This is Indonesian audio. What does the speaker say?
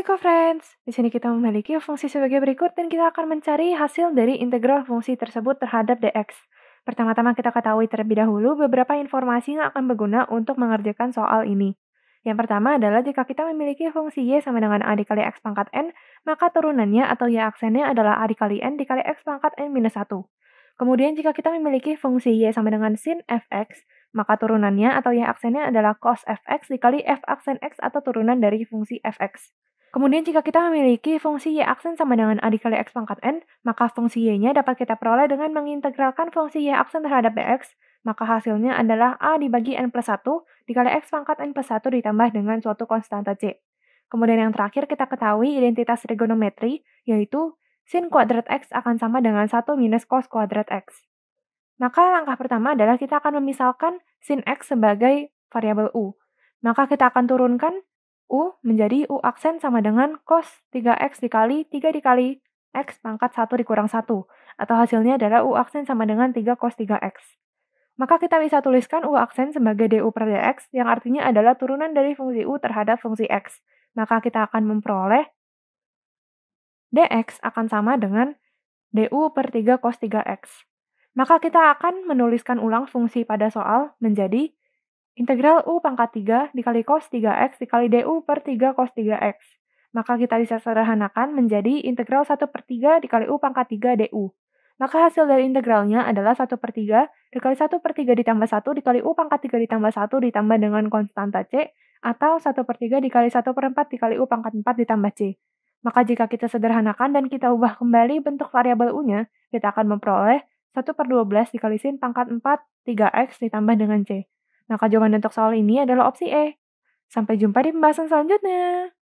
Hai friends Di sini kita memiliki fungsi sebagai berikut dan kita akan mencari hasil dari integral fungsi tersebut terhadap dx. Pertama-tama kita ketahui terlebih dahulu beberapa informasi yang akan berguna untuk mengerjakan soal ini. Yang pertama adalah jika kita memiliki fungsi y sama dengan a dikali x pangkat n, maka turunannya atau y aksennya adalah a dikali n dikali x pangkat n minus 1. Kemudian jika kita memiliki fungsi y sama dengan sin fx, maka turunannya atau y aksennya adalah cos fx dikali f aksen x atau turunan dari fungsi fx. Kemudian jika kita memiliki fungsi Y aksen sama dengan A dikali X pangkat N, maka fungsi Y-nya dapat kita peroleh dengan mengintegralkan fungsi Y aksen terhadap BX, maka hasilnya adalah A dibagi N plus 1 dikali X pangkat N plus 1 ditambah dengan suatu konstanta C. Kemudian yang terakhir kita ketahui identitas trigonometri, yaitu sin kuadrat X akan sama dengan 1 minus cos kuadrat X. Maka langkah pertama adalah kita akan memisalkan sin X sebagai variabel U. Maka kita akan turunkan U menjadi U aksen sama dengan cos 3X dikali 3 dikali X pangkat 1 dikurang 1, atau hasilnya adalah U aksen sama dengan 3 cos 3X. Maka kita bisa tuliskan U aksen sebagai DU per DX, yang artinya adalah turunan dari fungsi U terhadap fungsi X. Maka kita akan memperoleh dx akan sama dengan du per 3 cos 3x. Maka kita akan menuliskan ulang fungsi pada soal menjadi Integral U pangkat 3 dikali cos 3x dikali du per 3 cos 3x. Maka kita bisa sederhanakan menjadi integral 1 per 3 dikali U pangkat 3 du. Maka hasil dari integralnya adalah 1 per 3 dikali 1 per 3 ditambah 1 dikali U pangkat 3 ditambah 1 ditambah dengan konstanta C atau 1 per 3 dikali 1 per 4 dikali U pangkat 4 ditambah C. Maka jika kita sederhanakan dan kita ubah kembali bentuk variabel U-nya, kita akan memperoleh 1 per 12 dikali sin pangkat 4 3x ditambah dengan C. Maka nah, jawaban untuk soal ini adalah opsi E. Sampai jumpa di pembahasan selanjutnya.